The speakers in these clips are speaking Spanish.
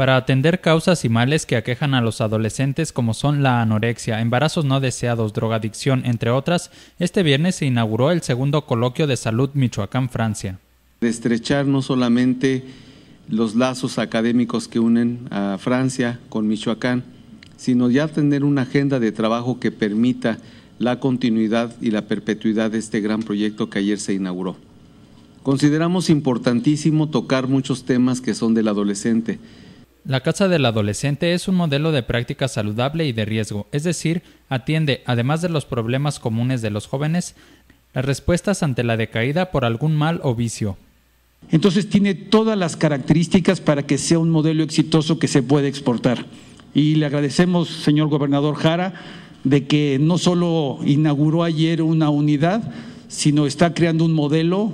para atender causas y males que aquejan a los adolescentes como son la anorexia, embarazos no deseados, drogadicción, entre otras, este viernes se inauguró el segundo coloquio de salud Michoacán, Francia. De estrechar no solamente los lazos académicos que unen a Francia con Michoacán, sino ya tener una agenda de trabajo que permita la continuidad y la perpetuidad de este gran proyecto que ayer se inauguró. Consideramos importantísimo tocar muchos temas que son del adolescente, la casa del adolescente es un modelo de práctica saludable y de riesgo, es decir, atiende, además de los problemas comunes de los jóvenes, las respuestas ante la decaída por algún mal o vicio. Entonces tiene todas las características para que sea un modelo exitoso que se puede exportar. Y le agradecemos, señor gobernador Jara, de que no solo inauguró ayer una unidad, sino está creando un modelo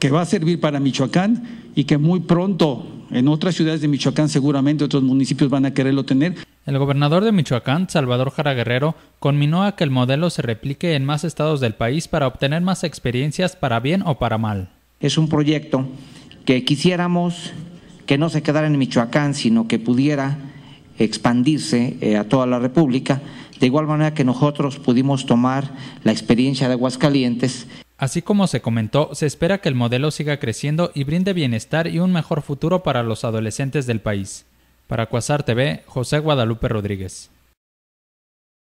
que va a servir para Michoacán y que muy pronto en otras ciudades de Michoacán seguramente otros municipios van a quererlo tener. El gobernador de Michoacán, Salvador Jara Guerrero, conminó a que el modelo se replique en más estados del país para obtener más experiencias para bien o para mal. Es un proyecto que quisiéramos que no se quedara en Michoacán, sino que pudiera expandirse eh, a toda la República, de igual manera que nosotros pudimos tomar la experiencia de Aguascalientes Así como se comentó, se espera que el modelo siga creciendo y brinde bienestar y un mejor futuro para los adolescentes del país. Para Cuasar TV, José Guadalupe Rodríguez.